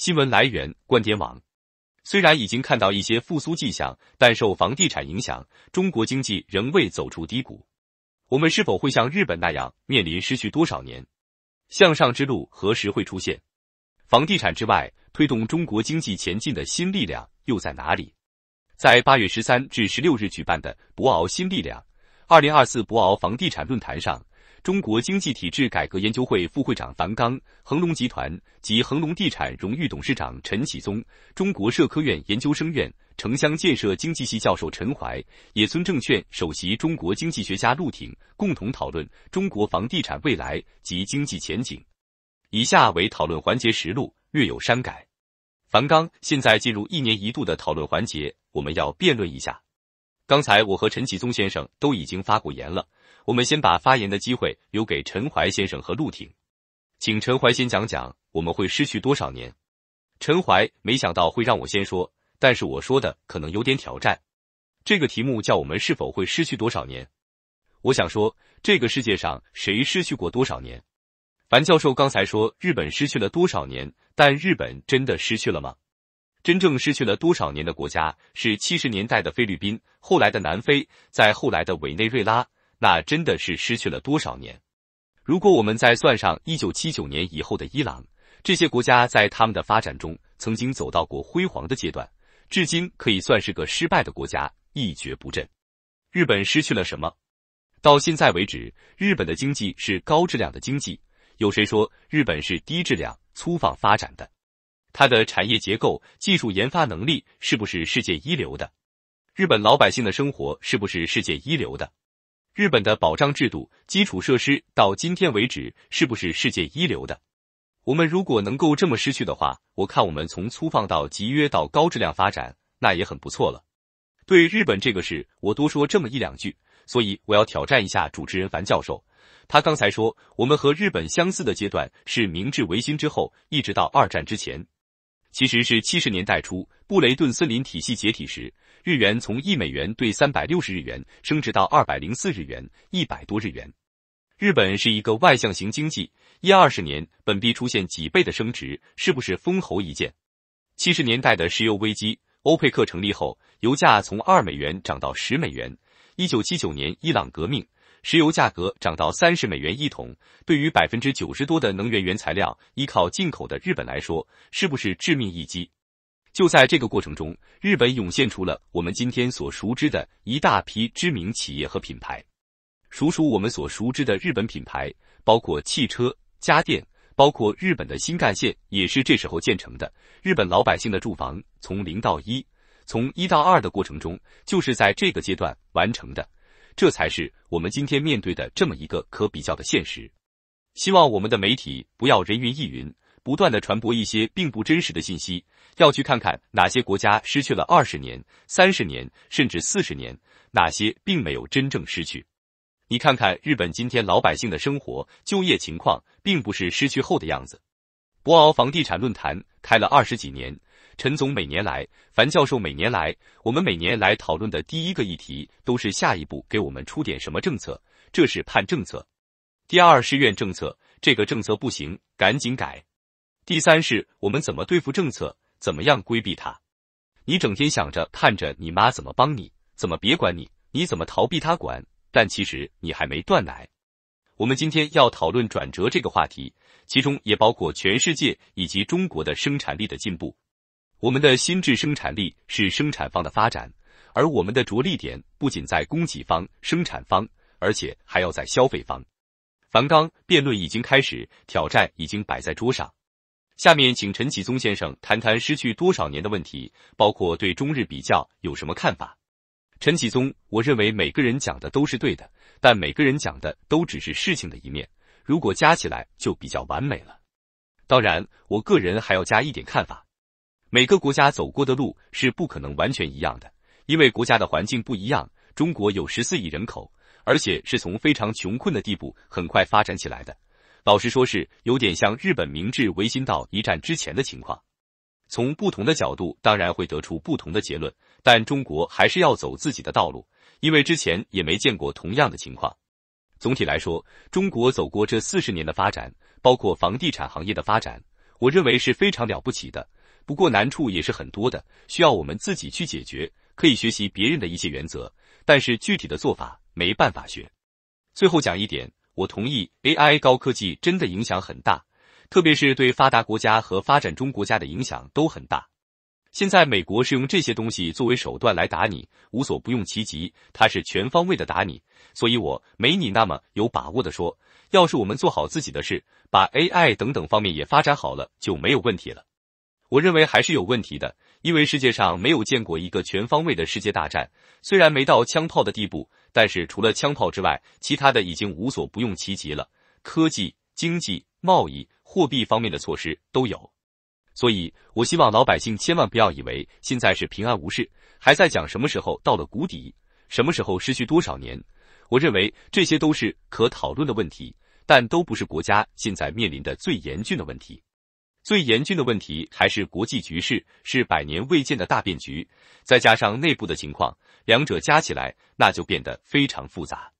新闻来源：观点网。虽然已经看到一些复苏迹象，但受房地产影响，中国经济仍未走出低谷。我们是否会像日本那样面临失去多少年？向上之路何时会出现？房地产之外，推动中国经济前进的新力量又在哪里？在八月十三至十六日举办的博鳌新力量二零二四博鳌房地产论坛上。中国经济体制改革研究会副会长樊纲、恒隆集团及恒隆地产荣誉董事长陈启宗、中国社科院研究生院城乡建设经济系教授陈淮、野村证券首席中国经济学家陆挺共同讨论中国房地产未来及经济前景。以下为讨论环节实录，略有删改。樊纲，现在进入一年一度的讨论环节，我们要辩论一下。刚才我和陈启宗先生都已经发过言了，我们先把发言的机会留给陈怀先生和陆挺，请陈怀先讲讲我们会失去多少年。陈怀没想到会让我先说，但是我说的可能有点挑战。这个题目叫我们是否会失去多少年？我想说，这个世界上谁失去过多少年？樊教授刚才说日本失去了多少年，但日本真的失去了吗？真正失去了多少年的国家是七十年代的菲律宾，后来的南非，在后来的委内瑞拉，那真的是失去了多少年。如果我们再算上一九七九年以后的伊朗，这些国家在他们的发展中曾经走到过辉煌的阶段，至今可以算是个失败的国家，一蹶不振。日本失去了什么？到现在为止，日本的经济是高质量的经济，有谁说日本是低质量、粗放发展的？它的产业结构、技术研发能力是不是世界一流的？日本老百姓的生活是不是世界一流的？日本的保障制度、基础设施到今天为止是不是世界一流的？我们如果能够这么失去的话，我看我们从粗放到集约到高质量发展，那也很不错了。对日本这个事，我多说这么一两句，所以我要挑战一下主持人樊教授。他刚才说，我们和日本相似的阶段是明治维新之后，一直到二战之前。其实是七十年代初布雷顿森林体系解体时，日元从一美元兑三百六十日元升值到二百零四日元，一百多日元。日本是一个外向型经济，一二十年本币出现几倍的升值，是不是封喉一件？七十年代的石油危机，欧佩克成立后，油价从二美元涨到十美元。一九七九年伊朗革命。石油价格涨到三十美元一桶，对于百分之九十多的能源原材料依靠进口的日本来说，是不是致命一击？就在这个过程中，日本涌现出了我们今天所熟知的一大批知名企业和品牌。数数我们所熟知的日本品牌，包括汽车、家电，包括日本的新干线也是这时候建成的。日本老百姓的住房从零到一，从一到二的过程中，就是在这个阶段完成的。这才是我们今天面对的这么一个可比较的现实。希望我们的媒体不要人云亦云，不断的传播一些并不真实的信息。要去看看哪些国家失去了二十年、三十年甚至四十年，哪些并没有真正失去。你看看日本今天老百姓的生活、就业情况，并不是失去后的样子。博鳌房地产论坛开了二十几年。陈总每年来，樊教授每年来，我们每年来讨论的第一个议题都是下一步给我们出点什么政策，这是盼政策；第二是怨政策，这个政策不行，赶紧改；第三是我们怎么对付政策，怎么样规避它。你整天想着盼着你妈怎么帮你，怎么别管你，你怎么逃避他管，但其实你还没断奶。我们今天要讨论转折这个话题，其中也包括全世界以及中国的生产力的进步。我们的心智生产力是生产方的发展，而我们的着力点不仅在供给方、生产方，而且还要在消费方。樊纲，辩论已经开始，挑战已经摆在桌上。下面请陈启宗先生谈谈失去多少年的问题，包括对中日比较有什么看法。陈启宗，我认为每个人讲的都是对的，但每个人讲的都只是事情的一面，如果加起来就比较完美了。当然，我个人还要加一点看法。每个国家走过的路是不可能完全一样的，因为国家的环境不一样。中国有十四亿人口，而且是从非常穷困的地步很快发展起来的。老实说，是有点像日本明治维新到一战之前的情况。从不同的角度，当然会得出不同的结论，但中国还是要走自己的道路，因为之前也没见过同样的情况。总体来说，中国走过这四十年的发展，包括房地产行业的发展，我认为是非常了不起的。不过难处也是很多的，需要我们自己去解决。可以学习别人的一些原则，但是具体的做法没办法学。最后讲一点，我同意 AI 高科技真的影响很大，特别是对发达国家和发展中国家的影响都很大。现在美国是用这些东西作为手段来打你，无所不用其极，它是全方位的打你。所以我没你那么有把握的说，要是我们做好自己的事，把 AI 等等方面也发展好了，就没有问题了。我认为还是有问题的，因为世界上没有见过一个全方位的世界大战，虽然没到枪炮的地步，但是除了枪炮之外，其他的已经无所不用其极了，科技、经济、贸易、货币方面的措施都有。所以我希望老百姓千万不要以为现在是平安无事，还在讲什么时候到了谷底，什么时候失去多少年。我认为这些都是可讨论的问题，但都不是国家现在面临的最严峻的问题。最严峻的问题还是国际局势，是百年未见的大变局，再加上内部的情况，两者加起来那就变得非常复杂。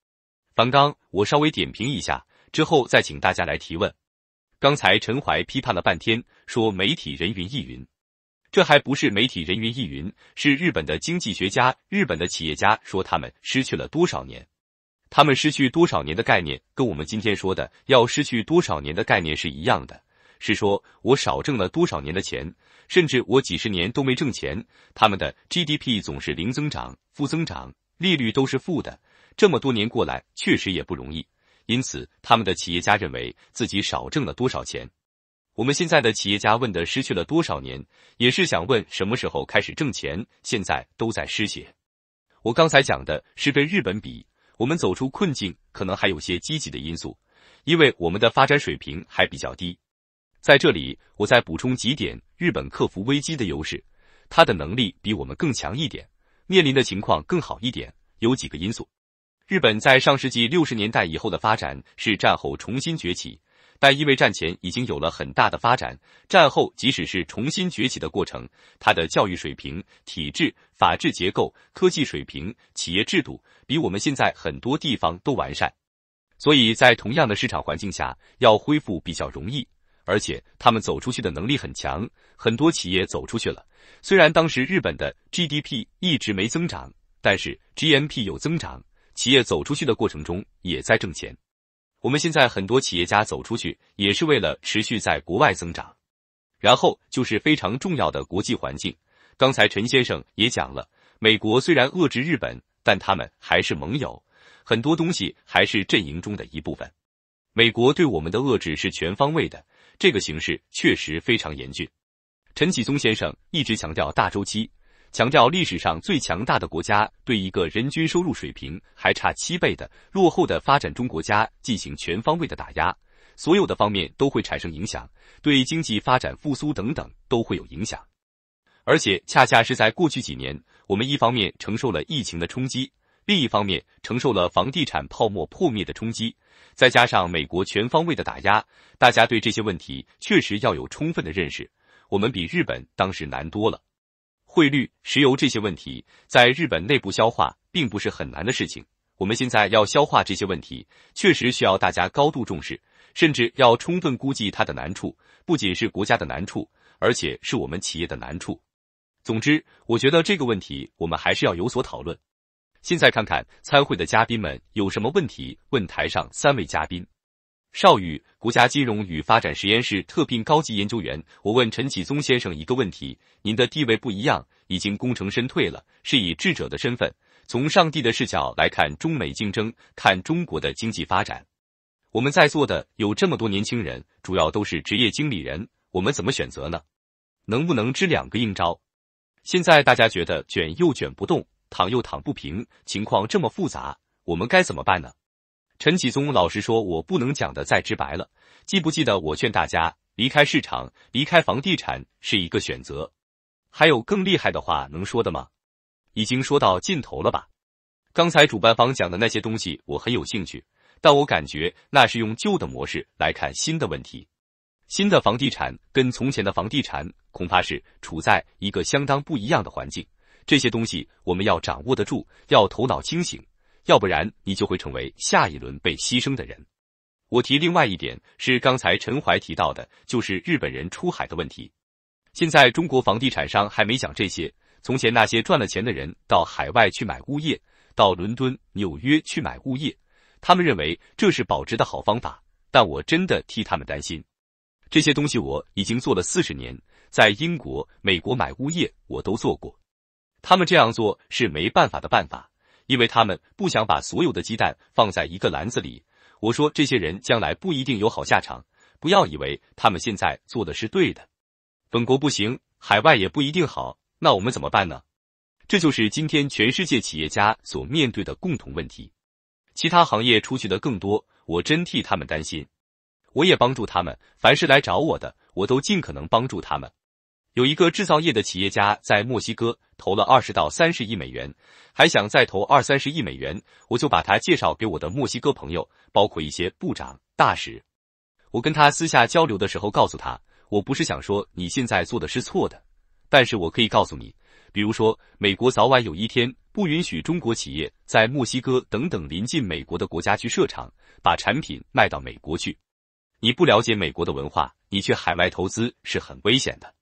樊刚，我稍微点评一下，之后再请大家来提问。刚才陈怀批判了半天，说媒体人云亦云，这还不是媒体人云亦云，是日本的经济学家、日本的企业家说他们失去了多少年，他们失去多少年的概念，跟我们今天说的要失去多少年的概念是一样的。是说，我少挣了多少年的钱，甚至我几十年都没挣钱。他们的 GDP 总是零增长、负增长，利率都是负的，这么多年过来确实也不容易。因此，他们的企业家认为自己少挣了多少钱。我们现在的企业家问的失去了多少年，也是想问什么时候开始挣钱。现在都在失血。我刚才讲的是跟日本比，我们走出困境可能还有些积极的因素，因为我们的发展水平还比较低。在这里，我再补充几点日本克服危机的优势，它的能力比我们更强一点，面临的情况更好一点，有几个因素。日本在上世纪六十年代以后的发展是战后重新崛起，但因为战前已经有了很大的发展，战后即使是重新崛起的过程，它的教育水平、体制、法治结构、科技水平、企业制度比我们现在很多地方都完善，所以在同样的市场环境下，要恢复比较容易。而且他们走出去的能力很强，很多企业走出去了。虽然当时日本的 GDP 一直没增长，但是 GNP 有增长，企业走出去的过程中也在挣钱。我们现在很多企业家走出去，也是为了持续在国外增长。然后就是非常重要的国际环境。刚才陈先生也讲了，美国虽然遏制日本，但他们还是盟友，很多东西还是阵营中的一部分。美国对我们的遏制是全方位的。这个形势确实非常严峻。陈启宗先生一直强调大周期，强调历史上最强大的国家对一个人均收入水平还差七倍的落后的发展中国家进行全方位的打压，所有的方面都会产生影响，对经济发展复苏等等都会有影响。而且恰恰是在过去几年，我们一方面承受了疫情的冲击，另一方面承受了房地产泡沫破灭的冲击。再加上美国全方位的打压，大家对这些问题确实要有充分的认识。我们比日本当时难多了，汇率、石油这些问题在日本内部消化并不是很难的事情。我们现在要消化这些问题，确实需要大家高度重视，甚至要充分估计它的难处，不仅是国家的难处，而且是我们企业的难处。总之，我觉得这个问题我们还是要有所讨论。现在看看参会的嘉宾们有什么问题问台上三位嘉宾。邵宇，国家金融与发展实验室特聘高级研究员，我问陈启宗先生一个问题：您的地位不一样，已经功成身退了，是以智者的身份，从上帝的视角来看中美竞争，看中国的经济发展。我们在座的有这么多年轻人，主要都是职业经理人，我们怎么选择呢？能不能支两个硬招？现在大家觉得卷又卷不动。躺又躺不平，情况这么复杂，我们该怎么办呢？陈启宗老师说：“我不能讲的再直白了。记不记得我劝大家离开市场、离开房地产是一个选择？还有更厉害的话能说的吗？已经说到尽头了吧？刚才主办方讲的那些东西，我很有兴趣，但我感觉那是用旧的模式来看新的问题。新的房地产跟从前的房地产，恐怕是处在一个相当不一样的环境。”这些东西我们要掌握得住，要头脑清醒，要不然你就会成为下一轮被牺牲的人。我提另外一点是，刚才陈怀提到的，就是日本人出海的问题。现在中国房地产商还没讲这些。从前那些赚了钱的人到海外去买物业，到伦敦、纽约去买物业，他们认为这是保值的好方法。但我真的替他们担心。这些东西我已经做了四十年，在英国、美国买物业我都做过。他们这样做是没办法的办法，因为他们不想把所有的鸡蛋放在一个篮子里。我说这些人将来不一定有好下场，不要以为他们现在做的是对的。本国不行，海外也不一定好，那我们怎么办呢？这就是今天全世界企业家所面对的共同问题。其他行业出去的更多，我真替他们担心。我也帮助他们，凡是来找我的，我都尽可能帮助他们。有一个制造业的企业家在墨西哥投了二十到三十亿美元，还想再投二三十亿美元，我就把他介绍给我的墨西哥朋友，包括一些部长、大使。我跟他私下交流的时候，告诉他，我不是想说你现在做的是错的，但是我可以告诉你，比如说美国早晚有一天不允许中国企业在墨西哥等等临近美国的国家去设厂，把产品卖到美国去。你不了解美国的文化，你去海外投资是很危险的。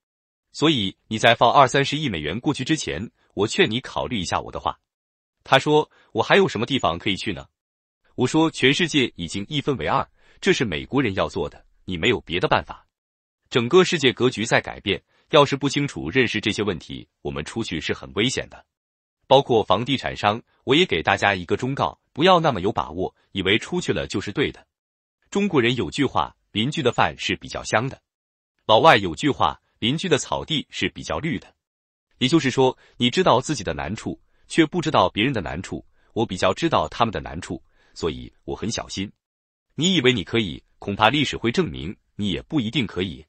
所以你在放二三十亿美元过去之前，我劝你考虑一下我的话。他说：“我还有什么地方可以去呢？”我说：“全世界已经一分为二，这是美国人要做的，你没有别的办法。整个世界格局在改变，要是不清楚认识这些问题，我们出去是很危险的。包括房地产商，我也给大家一个忠告：不要那么有把握，以为出去了就是对的。中国人有句话：邻居的饭是比较香的。老外有句话。”邻居的草地是比较绿的，也就是说，你知道自己的难处，却不知道别人的难处。我比较知道他们的难处，所以我很小心。你以为你可以，恐怕历史会证明你也不一定可以。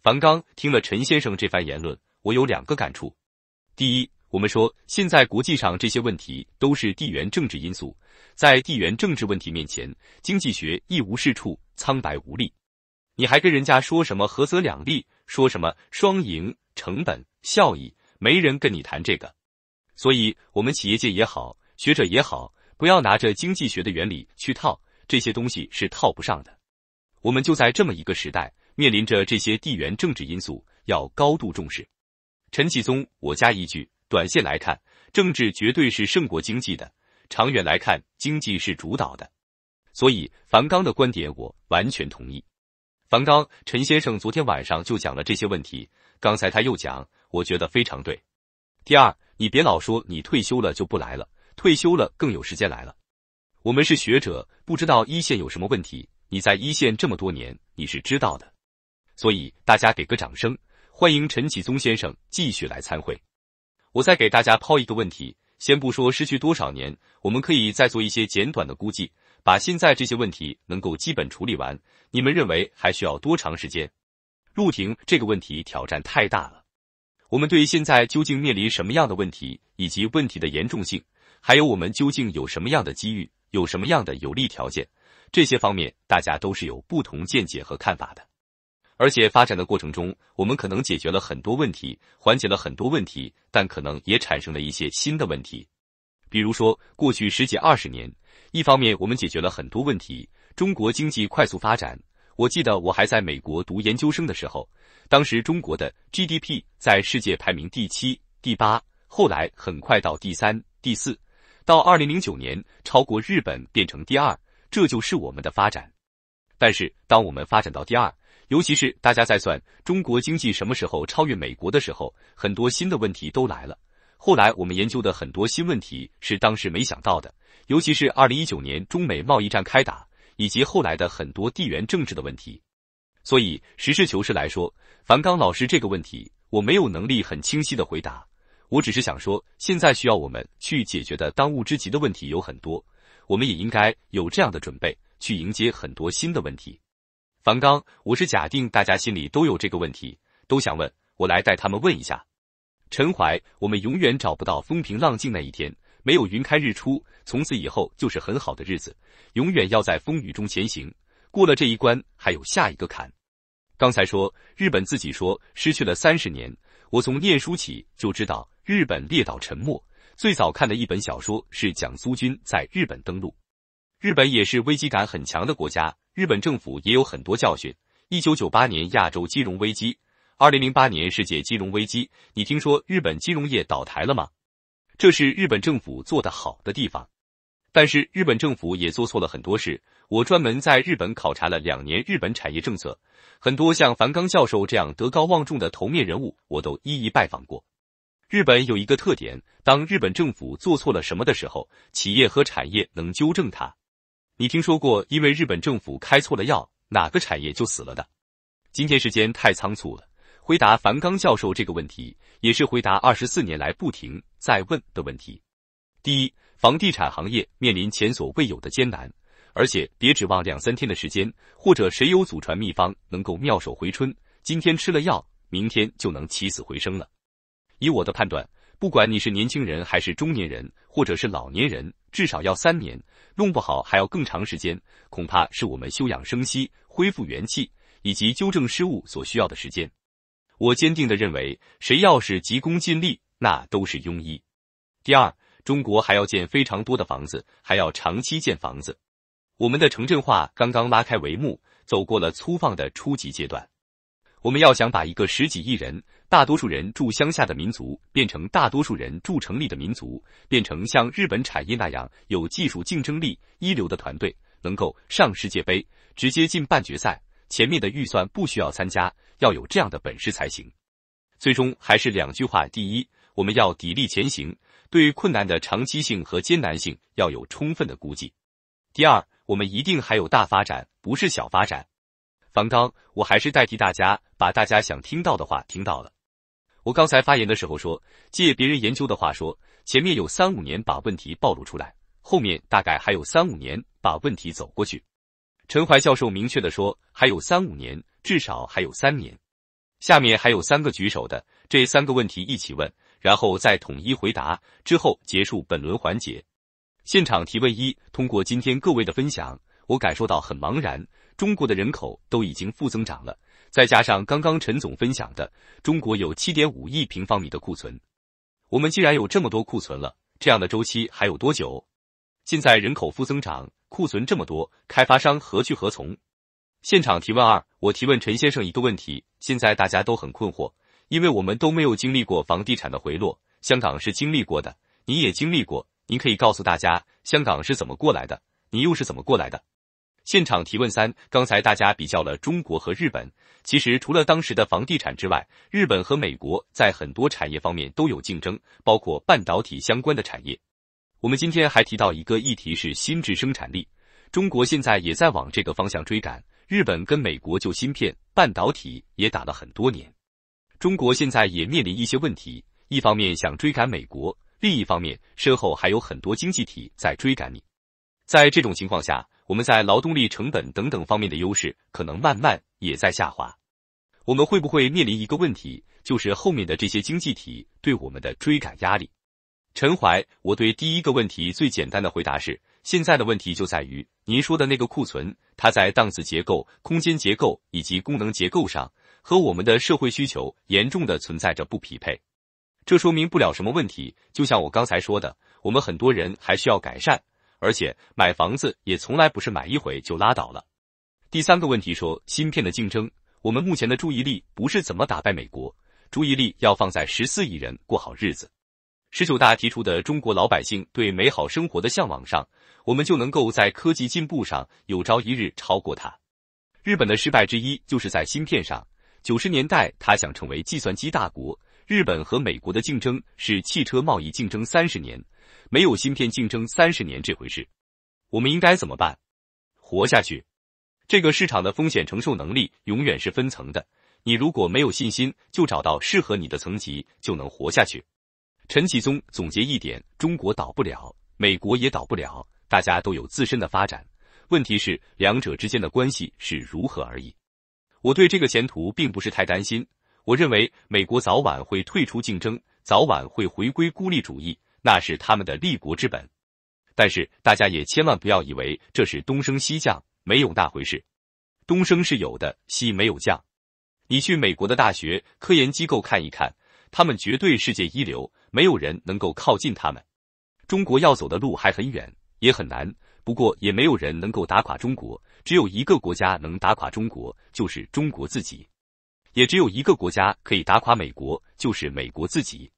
樊纲听了陈先生这番言论，我有两个感触：第一，我们说现在国际上这些问题都是地缘政治因素，在地缘政治问题面前，经济学一无是处，苍白无力。你还跟人家说什么“合则两利”？说什么双赢、成本、效益，没人跟你谈这个。所以，我们企业界也好，学者也好，不要拿着经济学的原理去套，这些东西是套不上的。我们就在这么一个时代，面临着这些地缘政治因素，要高度重视。陈启宗，我加一句：短线来看，政治绝对是胜过经济的；长远来看，经济是主导的。所以，樊刚的观点我完全同意。梵高，陈先生昨天晚上就讲了这些问题，刚才他又讲，我觉得非常对。第二，你别老说你退休了就不来了，退休了更有时间来了。我们是学者，不知道一线有什么问题，你在一线这么多年，你是知道的。所以大家给个掌声，欢迎陈启宗先生继续来参会。我再给大家抛一个问题，先不说失去多少年，我们可以再做一些简短的估计。把现在这些问题能够基本处理完，你们认为还需要多长时间？陆庭这个问题挑战太大了。我们对现在究竟面临什么样的问题，以及问题的严重性，还有我们究竟有什么样的机遇，有什么样的有利条件，这些方面大家都是有不同见解和看法的。而且发展的过程中，我们可能解决了很多问题，缓解了很多问题，但可能也产生了一些新的问题。比如说，过去十几二十年，一方面我们解决了很多问题，中国经济快速发展。我记得我还在美国读研究生的时候，当时中国的 GDP 在世界排名第七、第八，后来很快到第三、第四，到二零零九年超过日本变成第二，这就是我们的发展。但是，当我们发展到第二，尤其是大家在算中国经济什么时候超越美国的时候，很多新的问题都来了。后来我们研究的很多新问题是当时没想到的，尤其是二零一九年中美贸易战开打，以及后来的很多地缘政治的问题。所以实事求是来说，樊刚老师这个问题我没有能力很清晰的回答。我只是想说，现在需要我们去解决的当务之急的问题有很多，我们也应该有这样的准备，去迎接很多新的问题。樊刚，我是假定大家心里都有这个问题，都想问我来带他们问一下。陈怀，我们永远找不到风平浪静那一天，没有云开日出。从此以后就是很好的日子，永远要在风雨中前行。过了这一关，还有下一个坎。刚才说日本自己说失去了三十年，我从念书起就知道日本列岛沉没。最早看的一本小说是讲苏军在日本登陆。日本也是危机感很强的国家，日本政府也有很多教训。一九九八年亚洲金融危机。二零零八年世界金融危机，你听说日本金融业倒台了吗？这是日本政府做的好的地方，但是日本政府也做错了很多事。我专门在日本考察了两年日本产业政策，很多像樊纲教授这样德高望重的头面人物，我都一一拜访过。日本有一个特点，当日本政府做错了什么的时候，企业和产业能纠正它。你听说过因为日本政府开错了药，哪个产业就死了的？今天时间太仓促了。回答樊纲教授这个问题，也是回答二十四年来不停在问的问题。第一，房地产行业面临前所未有的艰难，而且别指望两三天的时间，或者谁有祖传秘方能够妙手回春。今天吃了药，明天就能起死回生了。以我的判断，不管你是年轻人还是中年人，或者是老年人，至少要三年，弄不好还要更长时间。恐怕是我们休养生息、恢复元气以及纠正失误所需要的时间。我坚定的认为，谁要是急功近利，那都是庸医。第二，中国还要建非常多的房子，还要长期建房子。我们的城镇化刚刚拉开帷幕，走过了粗放的初级阶段。我们要想把一个十几亿人，大多数人住乡下的民族，变成大多数人住城里的民族，变成像日本产业那样有技术竞争力、一流的团队，能够上世界杯，直接进半决赛，前面的预算不需要参加。要有这样的本事才行。最终还是两句话：第一，我们要砥砺前行，对困难的长期性和艰难性要有充分的估计；第二，我们一定还有大发展，不是小发展。樊刚，我还是代替大家把大家想听到的话听到了。我刚才发言的时候说，借别人研究的话说，前面有三五年把问题暴露出来，后面大概还有三五年把问题走过去。陈怀教授明确的说，还有三五年。至少还有三年，下面还有三个举手的，这三个问题一起问，然后再统一回答，之后结束本轮环节。现场提问一：通过今天各位的分享，我感受到很茫然。中国的人口都已经负增长了，再加上刚刚陈总分享的，中国有七点五亿平方米的库存，我们既然有这么多库存了，这样的周期还有多久？现在人口负增长，库存这么多，开发商何去何从？现场提问二：我提问陈先生一个问题，现在大家都很困惑，因为我们都没有经历过房地产的回落，香港是经历过的，你也经历过，您可以告诉大家香港是怎么过来的，你又是怎么过来的？现场提问三：刚才大家比较了中国和日本，其实除了当时的房地产之外，日本和美国在很多产业方面都有竞争，包括半导体相关的产业。我们今天还提到一个议题是新智生产力，中国现在也在往这个方向追赶。日本跟美国就芯片、半导体也打了很多年，中国现在也面临一些问题，一方面想追赶美国，另一方面身后还有很多经济体在追赶你。在这种情况下，我们在劳动力成本等等方面的优势可能慢慢也在下滑。我们会不会面临一个问题，就是后面的这些经济体对我们的追赶压力？陈怀，我对第一个问题最简单的回答是。现在的问题就在于，您说的那个库存，它在档次结构、空间结构以及功能结构上，和我们的社会需求严重的存在着不匹配。这说明不了什么问题。就像我刚才说的，我们很多人还需要改善，而且买房子也从来不是买一回就拉倒了。第三个问题说，芯片的竞争，我们目前的注意力不是怎么打败美国，注意力要放在十四亿人过好日子。十九大提出的中国老百姓对美好生活的向往上，我们就能够在科技进步上有朝一日超过它。日本的失败之一就是在芯片上。九十年代，他想成为计算机大国，日本和美国的竞争是汽车贸易竞争三十年，没有芯片竞争三十年这回事。我们应该怎么办？活下去。这个市场的风险承受能力永远是分层的。你如果没有信心，就找到适合你的层级，就能活下去。陈启宗总结一点：中国倒不了，美国也倒不了，大家都有自身的发展。问题是两者之间的关系是如何而已。我对这个前途并不是太担心。我认为美国早晚会退出竞争，早晚会回归孤立主义，那是他们的立国之本。但是大家也千万不要以为这是东升西降，没有那回事。东升是有的，西没有降。你去美国的大学、科研机构看一看。他们绝对世界一流，没有人能够靠近他们。中国要走的路还很远，也很难，不过也没有人能够打垮中国。只有一个国家能打垮中国，就是中国自己；也只有一个国家可以打垮美国，就是美国自己。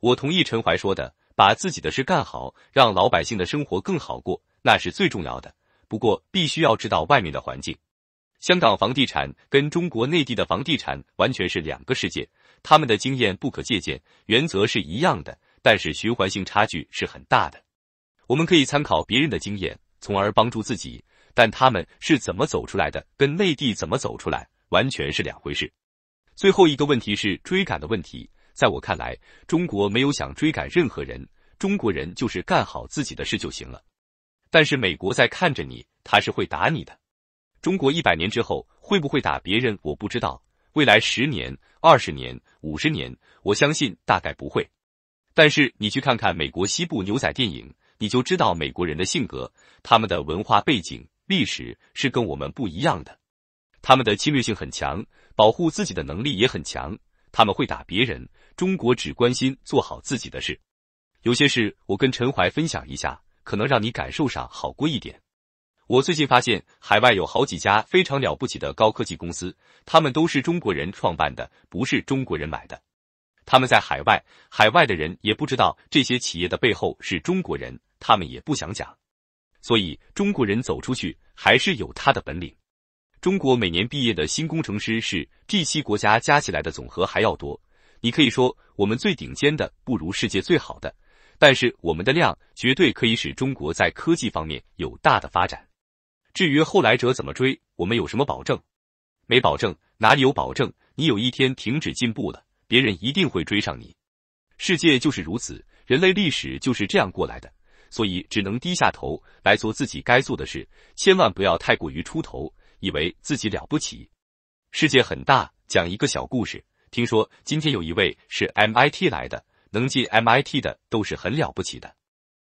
我同意陈怀说的，把自己的事干好，让老百姓的生活更好过，那是最重要的。不过，必须要知道外面的环境。香港房地产跟中国内地的房地产完全是两个世界。他们的经验不可借鉴，原则是一样的，但是循环性差距是很大的。我们可以参考别人的经验，从而帮助自己。但他们是怎么走出来的，跟内地怎么走出来完全是两回事。最后一个问题是追赶的问题，在我看来，中国没有想追赶任何人，中国人就是干好自己的事就行了。但是美国在看着你，他是会打你的。中国一百年之后会不会打别人，我不知道。未来十年、二十年、五十年，我相信大概不会。但是你去看看美国西部牛仔电影，你就知道美国人的性格，他们的文化背景、历史是跟我们不一样的。他们的侵略性很强，保护自己的能力也很强，他们会打别人。中国只关心做好自己的事。有些事我跟陈怀分享一下，可能让你感受上好过一点。我最近发现，海外有好几家非常了不起的高科技公司，他们都是中国人创办的，不是中国人买的。他们在海外，海外的人也不知道这些企业的背后是中国人，他们也不想讲。所以，中国人走出去还是有他的本领。中国每年毕业的新工程师是这七国家加起来的总和还要多。你可以说我们最顶尖的不如世界最好的，但是我们的量绝对可以使中国在科技方面有大的发展。至于后来者怎么追，我们有什么保证？没保证，哪里有保证？你有一天停止进步了，别人一定会追上你。世界就是如此，人类历史就是这样过来的，所以只能低下头来做自己该做的事，千万不要太过于出头，以为自己了不起。世界很大，讲一个小故事。听说今天有一位是 MIT 来的，能进 MIT 的都是很了不起的。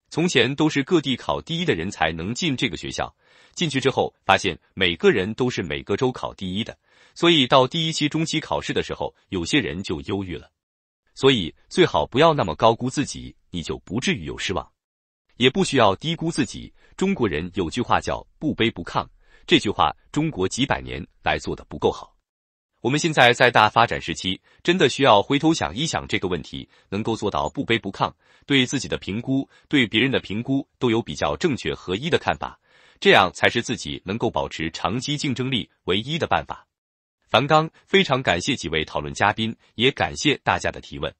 从前都是各地考第一的人才能进这个学校。进去之后，发现每个人都是每个周考第一的，所以到第一期中期考试的时候，有些人就忧郁了。所以最好不要那么高估自己，你就不至于有失望，也不需要低估自己。中国人有句话叫“不卑不亢”，这句话中国几百年来做的不够好。我们现在在大发展时期，真的需要回头想一想这个问题，能够做到不卑不亢，对自己的评估、对别人的评估都有比较正确合一的看法。这样才是自己能够保持长期竞争力唯一的办法。樊刚非常感谢几位讨论嘉宾，也感谢大家的提问。